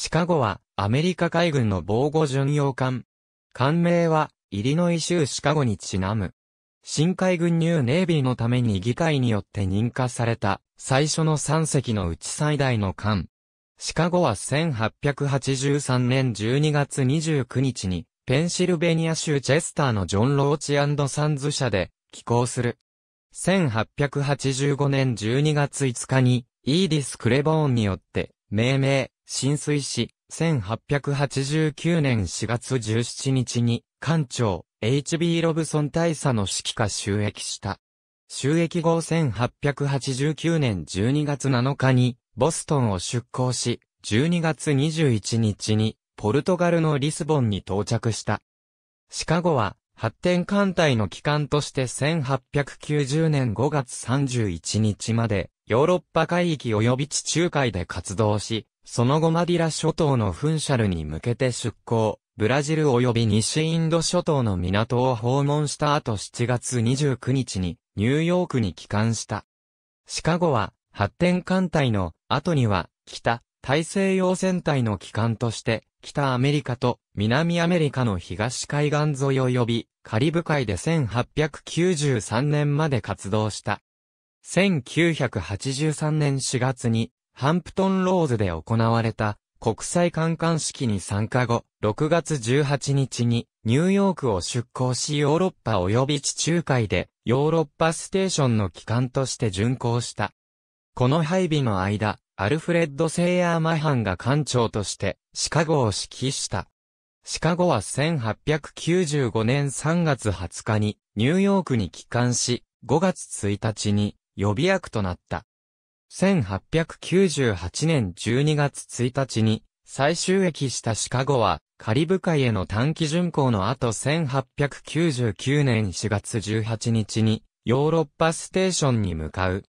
シカゴはアメリカ海軍の防護巡洋艦。艦名はイリノイ州シカゴにちなむ。新海軍ニューネイビーのために議会によって認可された最初の3隻のうち最大の艦。シカゴは1883年12月29日にペンシルベニア州チェスターのジョン・ローチサンズ社で寄港する。1885年12月5日にイーディス・クレボーンによって命名、浸水し、1889年4月17日に、艦長、H.B. ロブソン大佐の指揮下収益した。収益後1889年12月7日に、ボストンを出港し、12月21日に、ポルトガルのリスボンに到着した。シカゴは、発展艦隊の機関として1890年5月31日まで、ヨーロッパ海域及び地中海で活動し、その後マディラ諸島のフンシャルに向けて出港、ブラジル及び西インド諸島の港を訪問した後7月29日にニューヨークに帰還した。シカゴは発展艦隊の後には北大西洋戦隊の機関として北アメリカと南アメリカの東海岸沿い及びカリブ海で1893年まで活動した。1983年4月にハンプトンローズで行われた国際観艦式に参加後、6月18日にニューヨークを出港しヨーロッパ及び地中海でヨーロッパステーションの機関として巡航した。この配備の間、アルフレッド・セイヤー・マハンが艦長としてシカゴを指揮した。シカゴは1895年3月20日にニューヨークに帰還し、5月1日に予備役となった。1898年12月1日に最終駅したシカゴは、カリブ海への短期巡航の後1899年4月18日に、ヨーロッパステーションに向かう。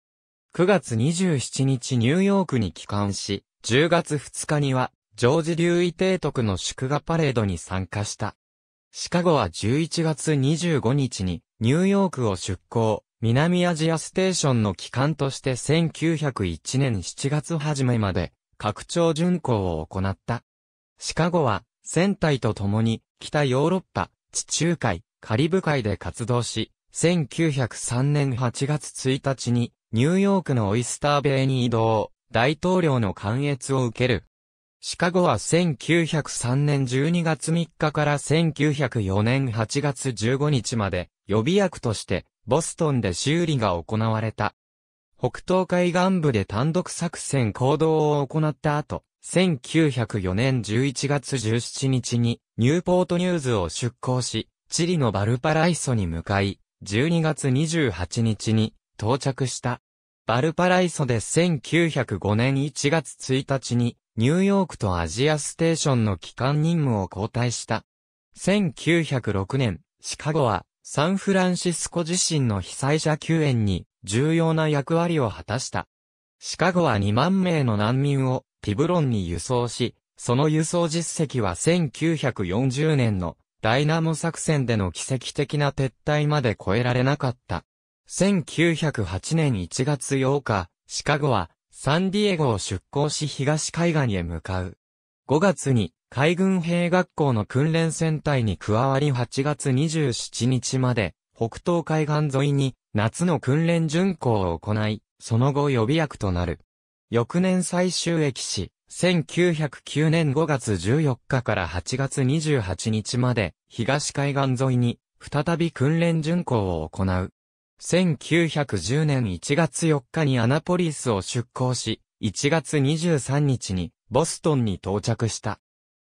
9月27日ニューヨークに帰還し、10月2日には、ジョージ・留イ提督の祝賀パレードに参加した。シカゴは11月25日にニューヨークを出港、南アジアステーションの機関として1901年7月初めまで拡張巡航を行った。シカゴは、船体と共に北ヨーロッパ、地中海、カリブ海で活動し、1903年8月1日にニューヨークのオイスターベイに移動、大統領の関越を受けるシカゴは1903年12月3日から1904年8月15日まで予備役としてボストンで修理が行われた。北東海岸部で単独作戦行動を行った後、1904年11月17日にニューポートニューズを出港し、チリのバルパライソに向かい、12月28日に到着した。バルパライソで1905年1月1日にニューヨークとアジアステーションの機関任務を交代した。1906年、シカゴはサンフランシスコ自身の被災者救援に重要な役割を果たした。シカゴは2万名の難民をティブロンに輸送し、その輸送実績は1940年のダイナモ作戦での奇跡的な撤退まで超えられなかった。1908年1月8日、シカゴはサンディエゴを出港し東海岸へ向かう。5月に海軍兵学校の訓練船隊に加わり8月27日まで北東海岸沿いに夏の訓練巡航を行い、その後予備役となる。翌年最終駅し、1909年5月14日から8月28日まで東海岸沿いに再び訓練巡航を行う。1910年1月4日にアナポリスを出港し、1月23日にボストンに到着した。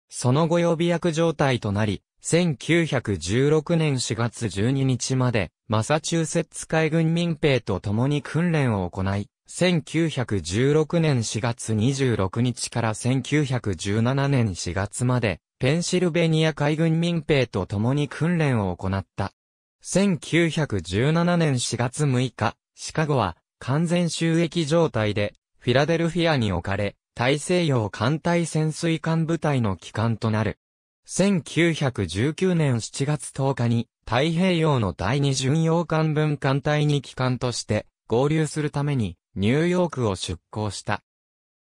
その後予備役状態となり、1916年4月12日まで、マサチューセッツ海軍民兵と共に訓練を行い、1916年4月26日から1917年4月まで、ペンシルベニア海軍民兵と共に訓練を行った。1917年4月6日、シカゴは完全収益状態でフィラデルフィアに置かれ、大西洋艦隊潜水艦部隊の機関となる。1919年7月10日に太平洋の第二巡洋艦分艦隊に機関として合流するためにニューヨークを出港した。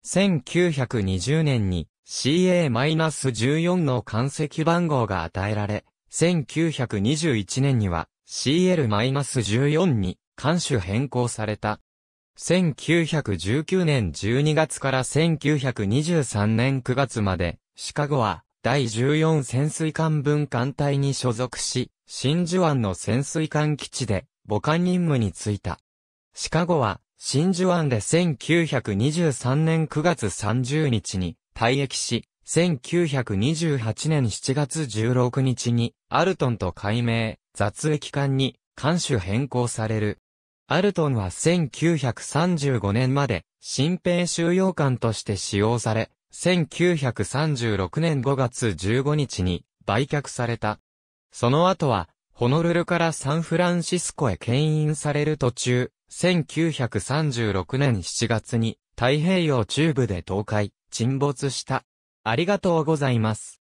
1920年に CA-14 の艦籍番号が与えられ、1921年には CL-14 に艦種変更された。1919年12月から1923年9月まで、シカゴは第14潜水艦分艦隊に所属し、真珠湾の潜水艦基地で母艦任務に就いた。シカゴは真珠湾で1923年9月30日に退役し、1928年7月16日に、アルトンと改名、雑駅艦に、艦首変更される。アルトンは1935年まで、新兵収容艦として使用され、1936年5月15日に、売却された。その後は、ホノルルからサンフランシスコへ牽引される途中、1936年7月に太平洋中部で倒壊、沈没した。ありがとうございます。